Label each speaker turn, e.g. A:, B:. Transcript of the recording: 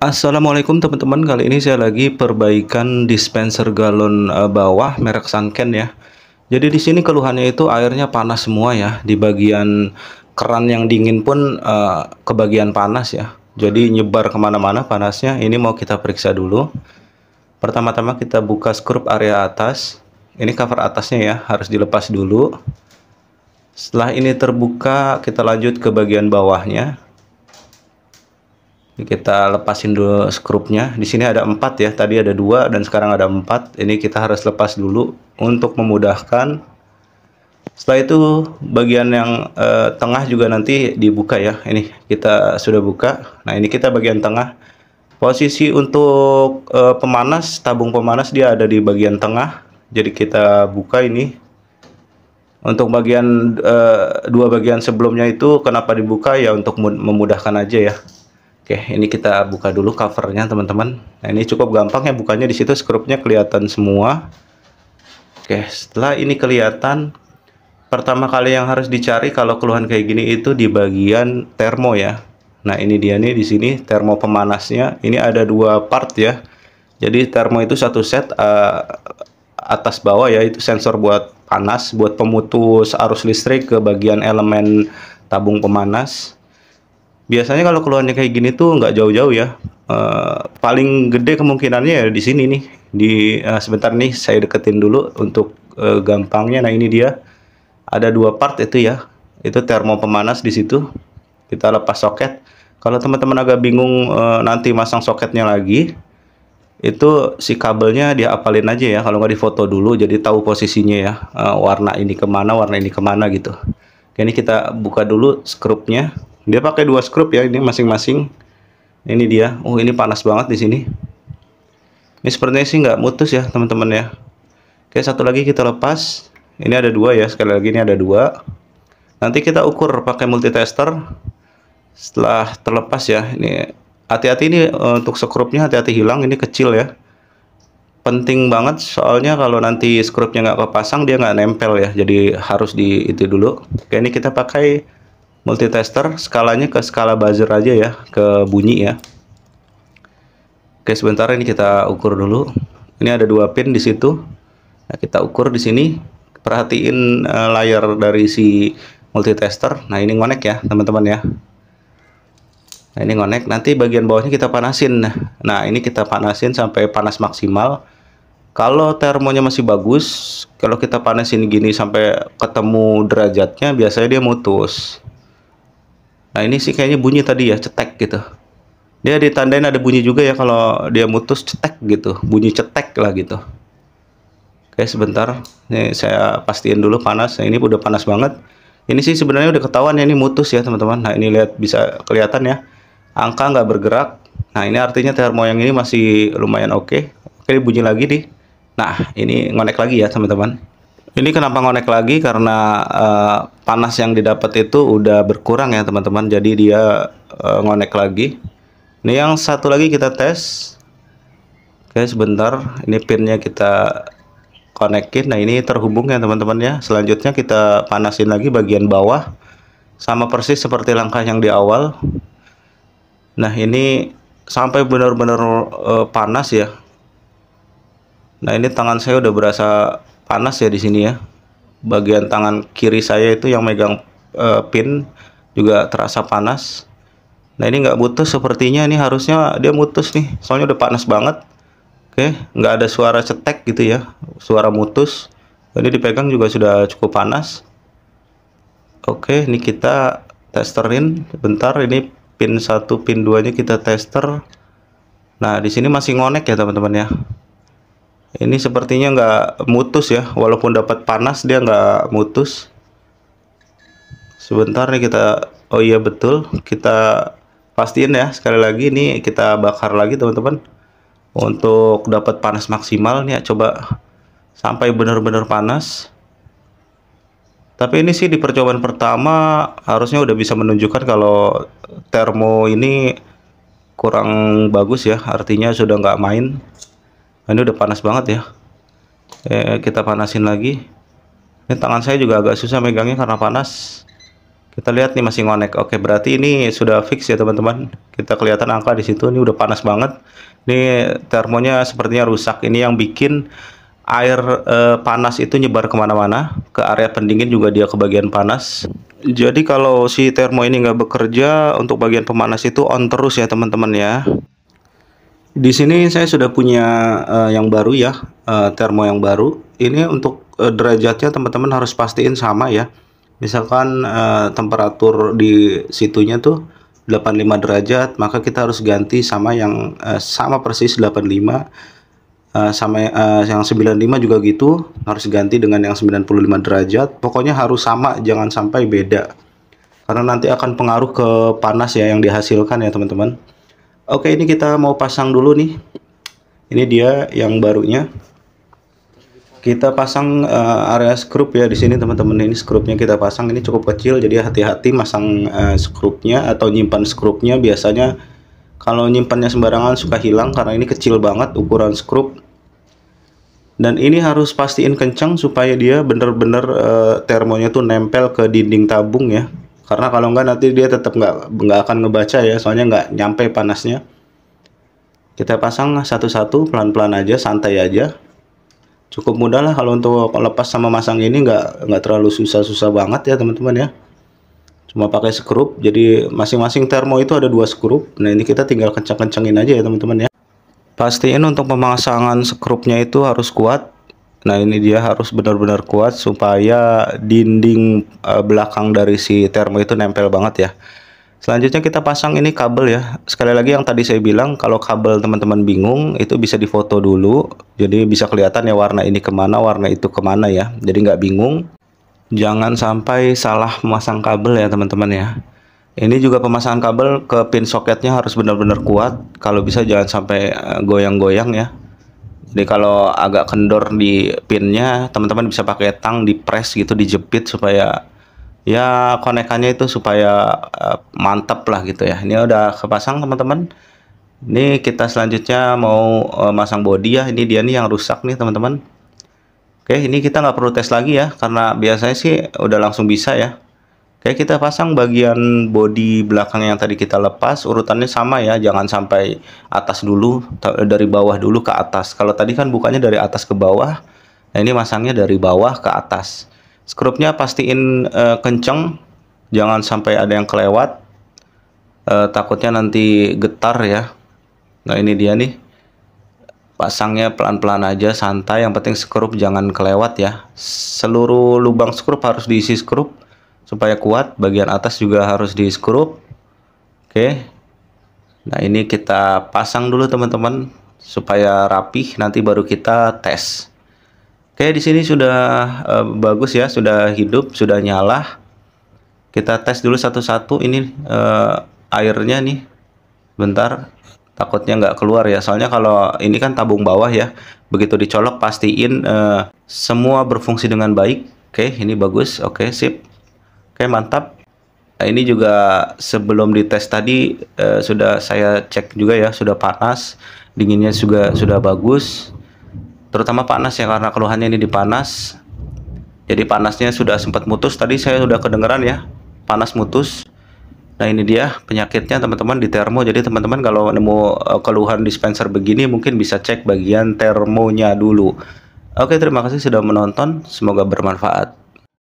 A: Assalamualaikum teman-teman kali ini saya lagi perbaikan dispenser galon eh, bawah merek Sanken ya jadi di sini keluhannya itu airnya panas semua ya di bagian keran yang dingin pun uh, ke bagian panas ya jadi nyebar kemana-mana panasnya ini mau kita periksa dulu pertama-tama kita buka skrup area atas ini cover atasnya ya harus dilepas dulu setelah ini terbuka kita lanjut ke bagian bawahnya kita lepasin dulu skrupnya di sini ada empat ya tadi ada dua dan sekarang ada empat ini kita harus lepas dulu untuk memudahkan setelah itu bagian yang eh, tengah juga nanti dibuka ya ini kita sudah buka nah ini kita bagian tengah posisi untuk eh, pemanas tabung pemanas dia ada di bagian tengah jadi kita buka ini untuk bagian eh, dua bagian sebelumnya itu kenapa dibuka ya untuk memudahkan aja ya Oke, ini kita buka dulu covernya teman-teman. Nah, ini cukup gampang ya bukanya di situ skrupnya kelihatan semua. Oke, setelah ini kelihatan pertama kali yang harus dicari kalau keluhan kayak gini itu di bagian termo ya. Nah, ini dia nih di sini termo pemanasnya. Ini ada dua part ya. Jadi termo itu satu set uh, atas bawah ya itu sensor buat panas, buat pemutus arus listrik ke bagian elemen tabung pemanas biasanya kalau keluarnya kayak gini tuh nggak jauh-jauh ya uh, paling gede kemungkinannya ya di sini nih di uh, sebentar nih saya deketin dulu untuk uh, gampangnya nah ini dia ada dua part itu ya itu termo pemanas di situ kita lepas soket kalau teman-teman agak bingung uh, nanti masang soketnya lagi itu si kabelnya dia apalin aja ya kalau nggak difoto dulu jadi tahu posisinya ya uh, warna ini kemana warna ini kemana gitu Oke, ini kita buka dulu skrupnya dia pakai dua skrup ya ini masing-masing ini dia oh ini panas banget di sini ini sepertinya sih nggak mutus ya teman-teman ya oke satu lagi kita lepas ini ada dua ya sekali lagi ini ada dua nanti kita ukur pakai multitester setelah terlepas ya ini hati-hati ini eh, untuk skrupnya hati-hati hilang ini kecil ya penting banget soalnya kalau nanti skrupnya nggak kepasang dia nggak nempel ya jadi harus di itu dulu oke ini kita pakai multitester skalanya ke skala buzzer aja ya ke bunyi ya oke sebentar ini kita ukur dulu ini ada dua pin di situ nah, kita ukur di sini perhatiin uh, layar dari si multitester nah ini ngonek ya teman-teman ya nah ini ngonek nanti bagian bawahnya kita panasin nah ini kita panasin sampai panas maksimal kalau termonya masih bagus kalau kita panasin gini sampai ketemu derajatnya biasanya dia mutus Nah ini sih kayaknya bunyi tadi ya cetek gitu. Dia ditandain ada bunyi juga ya kalau dia mutus cetek gitu, bunyi cetek lah gitu. Oke sebentar, ini saya pastiin dulu panas. Nah, ini udah panas banget. Ini sih sebenarnya udah ketahuan ya ini mutus ya teman-teman. Nah ini lihat bisa kelihatan ya, angka nggak bergerak. Nah ini artinya termo yang ini masih lumayan oke. Oke bunyi lagi nih. Nah ini ngonek lagi ya teman-teman. Ini kenapa ngonek lagi karena uh, panas yang didapat itu udah berkurang ya teman-teman jadi dia e, ngonek lagi ini yang satu lagi kita tes oke sebentar ini pinnya kita konekin nah ini terhubung ya teman-teman ya selanjutnya kita panasin lagi bagian bawah sama persis seperti langkah yang di awal nah ini sampai benar-benar e, panas ya nah ini tangan saya udah berasa panas ya di sini ya bagian tangan kiri saya itu yang megang uh, pin juga terasa panas nah ini nggak putus sepertinya ini harusnya dia mutus nih soalnya udah panas banget oke nggak ada suara cetek gitu ya suara mutus ini dipegang juga sudah cukup panas oke ini kita testerin bentar ini pin satu, pin 2 nya kita tester nah di sini masih ngonek ya teman-teman ya ini sepertinya nggak mutus ya walaupun dapat panas dia nggak mutus sebentar nih kita oh iya betul kita pastiin ya sekali lagi ini kita bakar lagi teman-teman untuk dapat panas maksimal nih ya coba sampai benar-benar panas tapi ini sih di percobaan pertama harusnya udah bisa menunjukkan kalau termo ini kurang bagus ya artinya sudah nggak main ini udah panas banget ya eh, kita panasin lagi ini tangan saya juga agak susah megangnya karena panas kita lihat nih masih ngonek oke berarti ini sudah fix ya teman-teman kita kelihatan angka di situ ini udah panas banget ini termonya sepertinya rusak ini yang bikin air eh, panas itu nyebar kemana-mana ke area pendingin juga dia ke bagian panas jadi kalau si termo ini nggak bekerja untuk bagian pemanas itu on terus ya teman-teman ya di sini saya sudah punya uh, yang baru ya, uh, termo yang baru. Ini untuk uh, derajatnya teman-teman harus pastiin sama ya. Misalkan uh, temperatur di situnya tuh 85 derajat, maka kita harus ganti sama yang uh, sama persis 85 Uh, sama uh, yang 95 juga gitu harus ganti dengan yang 95 derajat pokoknya harus sama jangan sampai beda karena nanti akan pengaruh ke panas ya yang dihasilkan ya teman-teman Oke, ini kita mau pasang dulu nih. Ini dia yang barunya. Kita pasang uh, area skrup ya di sini teman-teman. Ini skrupnya kita pasang. Ini cukup kecil, jadi hati-hati masang uh, eh, skrupnya atau nyimpan skrupnya. Biasanya kalau nyimpannya sembarangan suka hilang karena ini kecil banget ukuran skrup. Dan ini harus pastiin kencang supaya dia bener-bener uh, termonya tuh nempel ke dinding tabung ya karena kalau nggak nanti dia tetap nggak nggak akan ngebaca ya soalnya nggak nyampe panasnya kita pasang satu-satu pelan-pelan aja santai aja cukup mudah lah kalau untuk lepas sama masang ini nggak nggak terlalu susah-susah banget ya teman-teman ya cuma pakai skrup jadi masing-masing termo itu ada dua skrup nah ini kita tinggal kencang-kencangin aja ya teman-teman ya pastiin untuk pemasangan skrupnya itu harus kuat Nah ini dia harus benar-benar kuat supaya dinding eh, belakang dari si termo itu nempel banget ya. Selanjutnya kita pasang ini kabel ya. Sekali lagi yang tadi saya bilang kalau kabel teman-teman bingung itu bisa difoto dulu. Jadi bisa kelihatan ya warna ini kemana, warna itu kemana ya. Jadi nggak bingung. Jangan sampai salah memasang kabel ya teman-teman ya. Ini juga pemasangan kabel ke pin soketnya harus benar-benar kuat. Kalau bisa jangan sampai eh, goyang-goyang ya. Jadi kalau agak kendor di pinnya, teman-teman bisa pakai tang di press gitu, dijepit supaya ya konekannya itu supaya eh, mantap lah gitu ya. Ini udah kepasang teman-teman. Ini kita selanjutnya mau uh, masang body ya. Ini dia nih yang rusak nih teman-teman. Oke, ini kita nggak perlu tes lagi ya, karena biasanya sih udah langsung bisa ya. Oke, kita pasang bagian body belakang yang tadi kita lepas. Urutannya sama ya, jangan sampai atas dulu, dari bawah dulu ke atas. Kalau tadi kan bukannya dari atas ke bawah, nah ini masangnya dari bawah ke atas. Skrupnya pastiin uh, kenceng, jangan sampai ada yang kelewat. Uh, takutnya nanti getar ya. Nah ini dia nih. Pasangnya pelan-pelan aja, santai. Yang penting skrup jangan kelewat ya. Seluruh lubang skrup harus diisi skrup supaya kuat bagian atas juga harus di skrup oke nah ini kita pasang dulu teman-teman supaya rapih nanti baru kita tes oke di sini sudah uh, bagus ya sudah hidup sudah nyala kita tes dulu satu-satu ini uh, airnya nih bentar takutnya nggak keluar ya soalnya kalau ini kan tabung bawah ya begitu dicolok pastiin uh, semua berfungsi dengan baik oke ini bagus oke sip Oke, mantap. Eh, ini juga sebelum dites tadi eh, sudah saya cek juga ya, sudah panas, dinginnya juga sudah bagus. Terutama panas ya karena keluhannya ini dipanas. Jadi panasnya sudah sempat mutus tadi saya sudah kedengeran ya, panas mutus. Nah, ini dia penyakitnya teman-teman di termo. Jadi teman-teman kalau nemu eh, keluhan dispenser begini mungkin bisa cek bagian termonya dulu. Oke, terima kasih sudah menonton. Semoga bermanfaat.